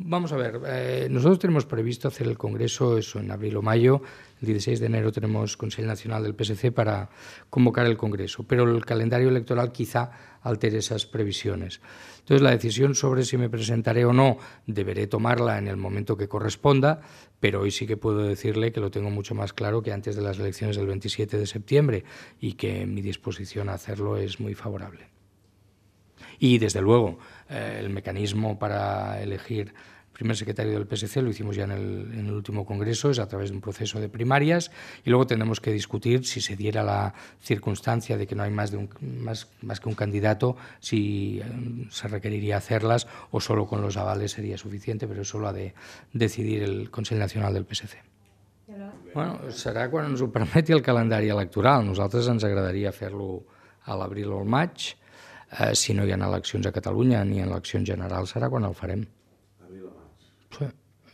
Vamos a ver, eh, nosotros tenemos previsto hacer el Congreso eso en abril o mayo. El 16 de enero tenemos Consejo Nacional del PSC para convocar el Congreso, pero el calendario electoral quizá altere esas previsiones. Entonces, la decisión sobre si me presentaré o no deberé tomarla en el momento que corresponda, pero hoy sí que puedo decirle que lo tengo mucho más claro que antes de las elecciones del 27 de septiembre y que mi disposición a hacerlo es muy favorable. Y desde luego, eh, el mecanismo para elegir primer secretario del PSC, lo hicimos ya en el, último congreso, es a través de un proceso de primarias y luego tenemos que discutir si se diera la circunstancia de que no hay más, de un, más, más que un candidato, si eh, se requeriría hacerlas o solo con los avales sería suficiente, pero eso lo ha de decidir el Consejo Nacional del PSC. Bueno, será cuando nos ho el calendario electoral. Nosotros nos agradaría hacerlo al abril o al match eh, si no hi ha eleccions a Catalunya ni eleccions generals serà quan el farem. A Vilamans. Sí.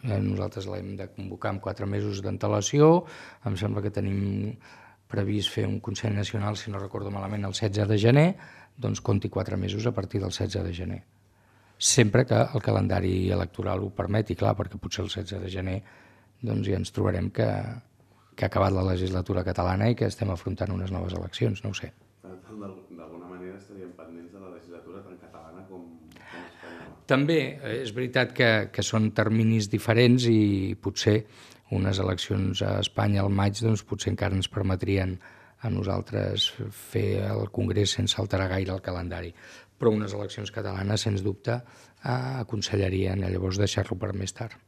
Eh, nosaltres l'hem de convocar amb quatre mesos d'antelació. Em sembla que tenim previst fer un Consell Nacional, si no recordo malament, el 16 de gener, doncs compti quatre mesos a partir del 16 de gener. Sempre que el calendari electoral ho permeti, clar, perquè potser el 16 de gener doncs ja ens trobarem que, que ha acabat la legislatura catalana i que estem afrontant unes noves eleccions, no ho sé d'alguna manera estaríem pendents de la legislatura tant catalana com, com espanyola. També eh, és veritat que, que són terminis diferents i potser unes eleccions a Espanya al maig doncs potser encara ens permetrien a nosaltres fer el Congrés sense alterar gaire el calendari. Però unes eleccions catalanes, sens dubte, eh, aconsellarien llavors deixar-lo per més tard.